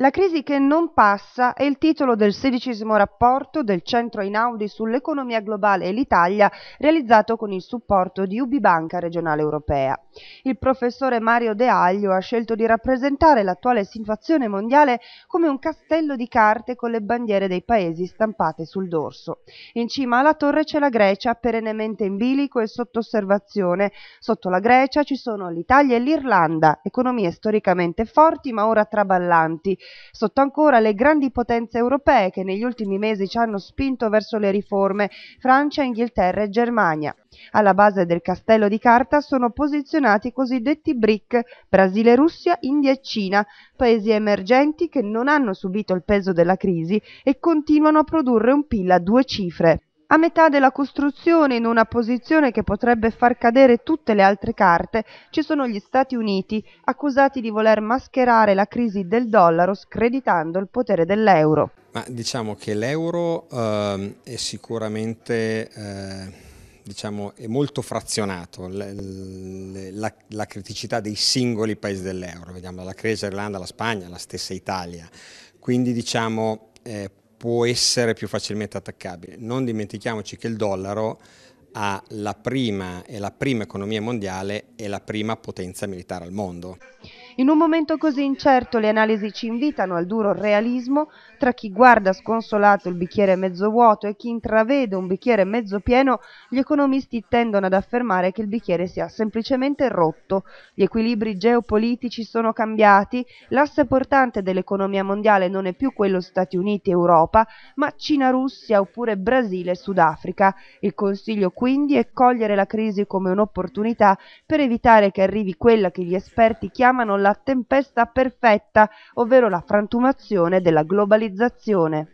La crisi che non passa è il titolo del sedicesimo rapporto del Centro Einaudi sull'economia globale e l'Italia realizzato con il supporto di Ubibanca regionale europea. Il professore Mario De Aglio ha scelto di rappresentare l'attuale situazione mondiale come un castello di carte con le bandiere dei paesi stampate sul dorso. In cima alla torre c'è la Grecia perennemente in bilico e sotto osservazione. Sotto la Grecia ci sono l'Italia e l'Irlanda, economie storicamente forti ma ora traballanti sotto ancora le grandi potenze europee che negli ultimi mesi ci hanno spinto verso le riforme Francia, Inghilterra e Germania. Alla base del castello di carta sono posizionati i cosiddetti BRIC, Brasile, Russia, India e Cina, paesi emergenti che non hanno subito il peso della crisi e continuano a produrre un PIL a due cifre a metà della costruzione, in una posizione che potrebbe far cadere tutte le altre carte, ci sono gli Stati Uniti, accusati di voler mascherare la crisi del dollaro screditando il potere dell'euro. Ma diciamo che l'euro eh, è sicuramente... Eh... Diciamo, è molto frazionato la, la, la, criticità dei singoli paesi dell'euro, vediamo la Grecia, l'Irlanda, la Spagna, la stessa Italia. Quindi diciamo, eh, può essere più facilmente attaccabile. Non dimentichiamoci che il dollaro ha la prima, è la prima economia mondiale e la prima potenza militare al mondo. In un momento così incerto le analisi ci invitano al duro realismo tra chi guarda sconsolato il bicchiere mezzo vuoto e chi intravede un bicchiere mezzo pieno, gli economisti tendono ad affermare che il bicchiere sia semplicemente rotto, gli equilibri geopolitici sono cambiati, l'asse portante dell'economia mondiale non è più quello Stati Uniti-Europa, ma Cina-Russia oppure Brasile-Sudafrica. Il consiglio quindi è cogliere la crisi come un'opportunità per evitare che arrivi quella che gli esperti chiamano la la tempesta perfetta, ovvero la frantumazione della globalizzazione.